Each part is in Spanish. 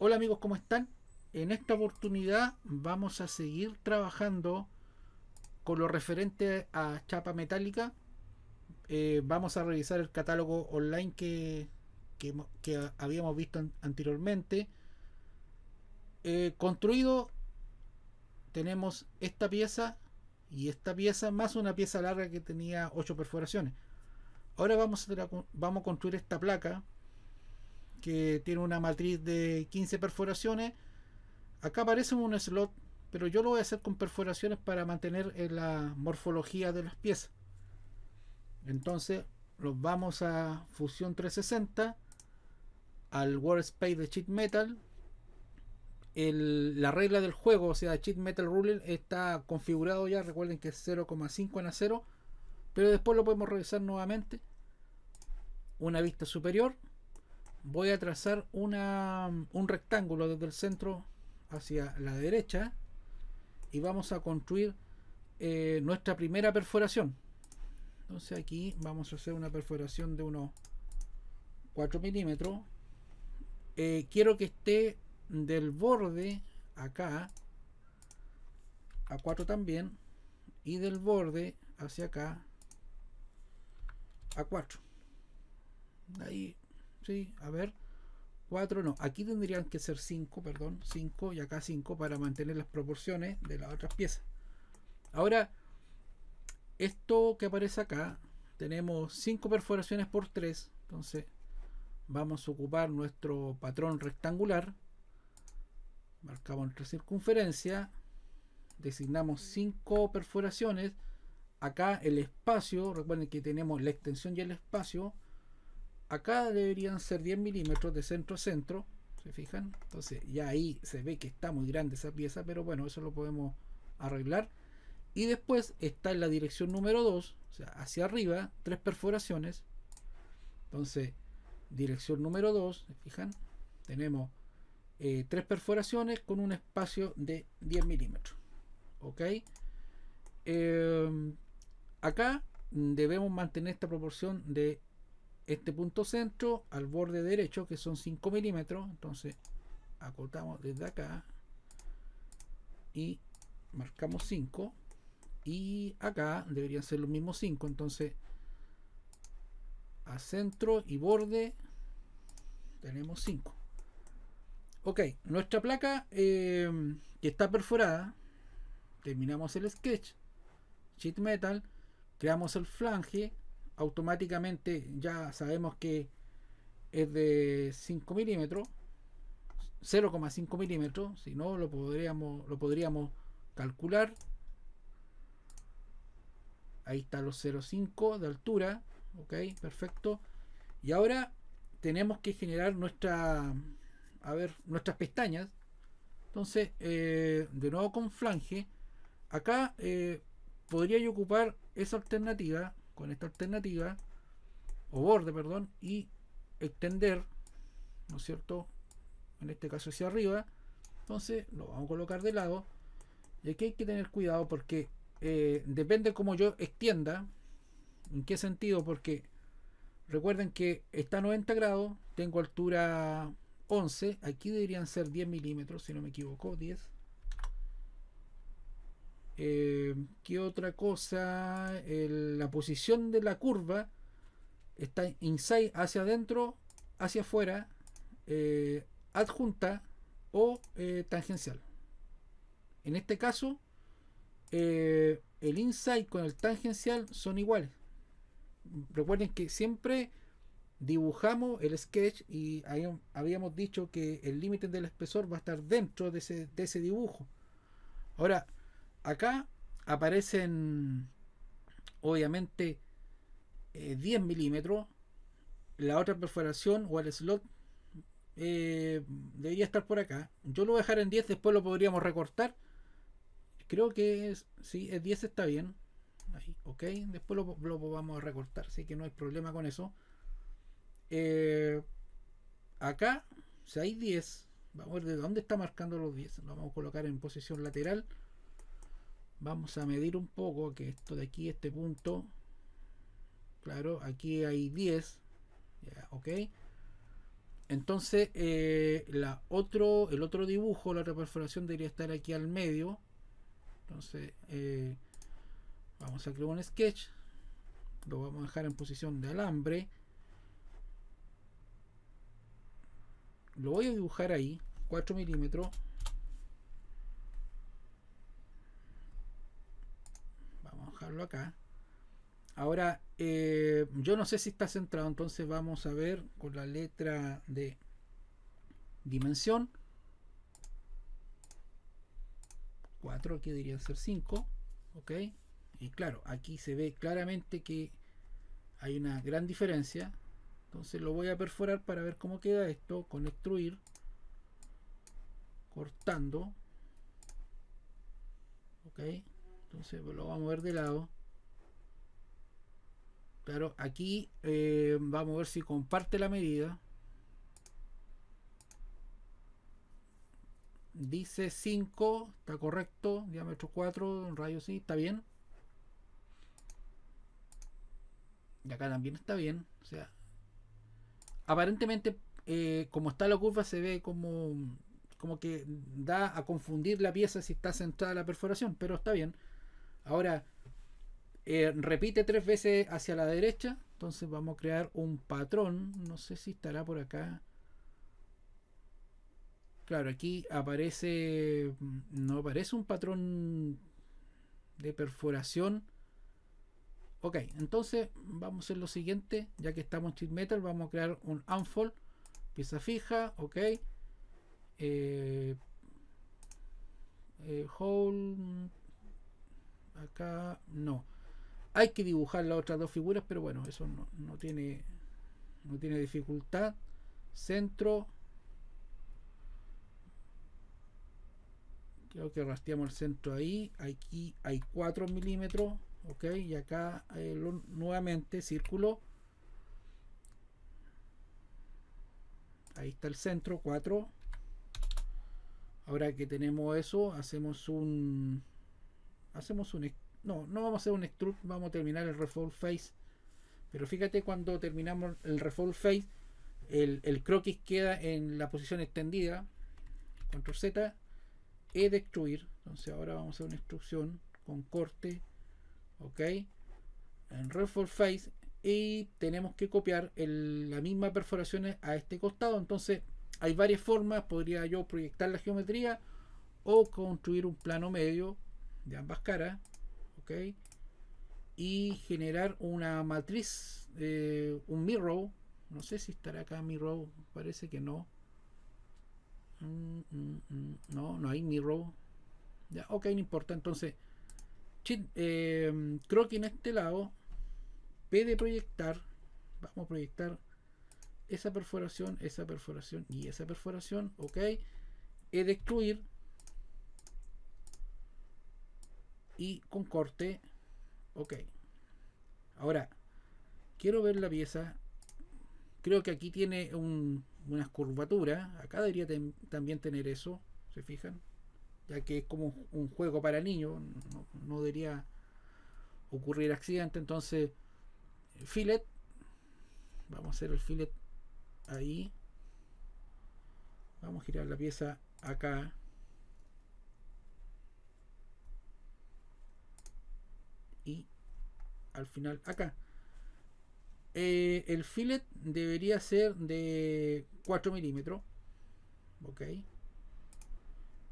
Hola amigos, ¿cómo están? En esta oportunidad vamos a seguir trabajando con lo referente a chapa metálica. Eh, vamos a revisar el catálogo online que, habíamos visto anteriormente. Eh, construido tenemos esta pieza y esta pieza más una pieza larga que tenía 8 perforaciones. Ahora vamos a, vamos a construir esta placa que tiene una matriz de 15 perforaciones. Acá aparece un slot, pero yo lo voy a hacer con perforaciones para mantener eh, la morfología de las piezas. Entonces los vamos a Fusión 360, al Workspace de Cheat Metal. la regla del juego, o sea, Cheat Metal Ruling está configurado ya. Recuerden que es 0,5 en a 0, pero después lo podemos revisar nuevamente. Una vista superior voy a trazar un rectángulo desde el centro hacia la derecha y vamos a construir eh, nuestra primera perforación entonces aquí vamos a hacer una perforación de unos 4 milímetros eh, quiero que esté del borde acá a 4 también y del borde hacia acá a 4 ahí a ver. 4 no, aquí tendrían que ser 5, perdón, 5 y acá 5 para mantener las proporciones de las otras piezas. Ahora, esto que aparece acá, tenemos 5 perforaciones por 3, entonces vamos a ocupar nuestro patrón rectangular, marcamos nuestra circunferencia, designamos 5 perforaciones, acá el espacio, recuerden que tenemos la extensión y el espacio, acá deberían ser 10 milímetros de centro a centro se fijan entonces ya ahí se ve que está muy grande esa pieza pero bueno eso lo podemos arreglar y después está en la dirección número 2 o sea hacia arriba tres perforaciones entonces dirección número 2 se fijan tenemos eh, tres perforaciones con un espacio de 10 milímetros ok eh, acá debemos mantener esta proporción de este punto centro al borde derecho, que son 5 milímetros. Entonces, acotamos desde acá y marcamos 5. Y acá deberían ser los mismos 5. Entonces, a centro y borde tenemos 5. Ok, nuestra placa eh, que está perforada, terminamos el sketch, sheet metal, creamos el flange, automáticamente ya sabemos que es de 5 milímetros 0,5 milímetros si no lo podríamos lo podríamos calcular ahí está los 0,5 de altura ok perfecto y ahora tenemos que generar nuestra a ver nuestras pestañas entonces eh, de nuevo con flange acá eh, podría yo ocupar esa alternativa con esta alternativa o borde, perdón, y extender, ¿no es cierto? En este caso hacia arriba. Entonces lo vamos a colocar de lado. Y aquí hay que tener cuidado porque eh, depende cómo yo extienda. ¿En qué sentido? Porque recuerden que está a 90 grados, tengo altura 11, aquí deberían ser 10 milímetros, si no me equivoco, 10 eh, ¿Qué otra cosa? la posición de la curva está inside hacia adentro, hacia afuera, eh, adjunta o eh, tangencial. En este caso, el inside con el tangencial son iguales. Recuerden que siempre dibujamos el sketch y habíamos dicho que el límite del espesor va a estar dentro de ese, de ese dibujo. Ahora, Acá aparecen, obviamente, 10 eh, milímetros. La otra perforación o el slot eh, debería estar por acá. Yo lo voy a dejar en 10, después lo podríamos recortar. Creo que es, sí, el 10 está bien. ok, después lo, vamos a recortar, así que no hay problema con eso. Eh, acá, si hay 10, vamos a ver de dónde está marcando los 10. Lo vamos a colocar en posición lateral vamos a medir un poco que esto de aquí este punto claro aquí hay 10 ya, ok entonces eh, la otro el otro dibujo la otra perforación debería estar aquí al medio entonces eh, vamos a crear un sketch lo vamos a dejar en posición de alambre lo voy a dibujar ahí 4 milímetros acá. Ahora, eh, yo no sé si está centrado, entonces vamos a ver con la letra de dimensión. 4, aquí diría ser 5. Ok. Y claro, aquí se ve claramente que hay una gran diferencia. Entonces lo voy a perforar para ver cómo queda esto. Con extruir. Cortando. Ok entonces pues, lo vamos a mover de lado claro aquí eh, vamos a ver si comparte la medida dice 5 está correcto diámetro 4 rayo sí está bien y acá también está bien o sea aparentemente eh, como está la curva se ve como como que da a confundir la pieza si está centrada la perforación pero está bien Ahora, eh, repite tres veces hacia la derecha. Entonces vamos a crear un patrón. No sé si estará por acá. Claro, aquí aparece, mm, no aparece un patrón de perforación. Ok, entonces vamos a hacer lo siguiente, ya que estamos en sheet metal, vamos a crear un unfold, pieza fija, ok. Eh, eh, hole, acá no. Hay que dibujar las otras dos figuras, pero bueno, eso no, no tiene no tiene dificultad. Centro. Creo que rasteamos el centro ahí. Aquí hay 4 milímetros. Ok, y acá eh, nuevamente círculo. Ahí está el centro, 4. Ahora que tenemos eso, hacemos un hacemos un no, no vamos a hacer un extrude, vamos a terminar el refold face. Pero fíjate cuando terminamos el refold face, el, croquis queda en la posición extendida. Control Z, E de extruir. Entonces ahora vamos a hacer una extrusión con corte. Ok. En refold face. Y tenemos que copiar la misma perforación a este costado. Entonces hay varias formas. Podría yo proyectar la geometría o construir un plano medio de ambas caras, ¿ok? Y generar una matriz, eh, un mirror, no sé si estará acá mirror, parece que no. Mm, mm, mm, no, no hay mirror. Ya, ok, no importa. Entonces, eh, creo que en este lado, P de proyectar, vamos a proyectar esa perforación, esa perforación y esa perforación, ok. E de excluir, y con corte. Ok. Ahora, quiero ver la pieza. Creo que aquí tiene un, unas curvaturas. Acá debería también tener eso, ¿se fijan? Ya que es como un juego para niños, no, no debería ocurrir accidente. Entonces, fillet. Vamos a hacer el fillet ahí. Vamos a girar la pieza acá. al final acá. Eh, el fillet debería ser de 4 milímetros. Ok.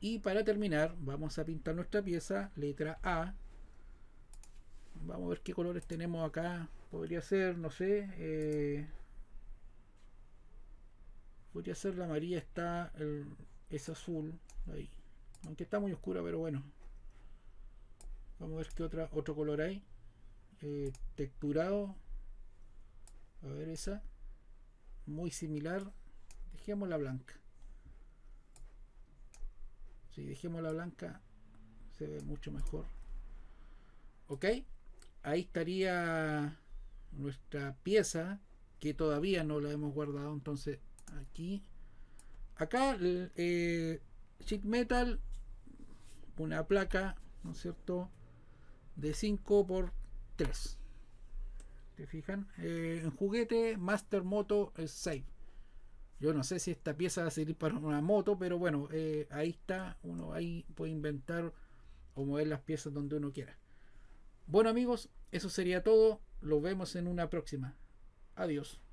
Y para terminar, vamos a pintar nuestra pieza, letra A. Vamos a ver qué colores tenemos acá. Podría ser, no sé. Eh, podría ser la amarilla, está el, es azul. Ahí. Aunque está muy oscura, pero bueno. Vamos a ver qué otra, otro color hay. Eh, texturado. A ver esa. Muy similar. Dejemos la blanca. Si dejemos la blanca, se ve mucho mejor. Ok. Ahí estaría nuestra pieza que todavía no la hemos guardado. Entonces aquí. Acá eh, sheet metal. Una placa, ¿no es cierto? de 5 por 3 ¿Te fijan? Eh, en juguete Master Moto 6. Yo no sé si esta pieza va a servir para una moto, pero bueno, eh, ahí está. Uno ahí puede inventar o mover las piezas donde uno quiera. Bueno amigos, eso sería todo. Lo vemos en una próxima. Adiós.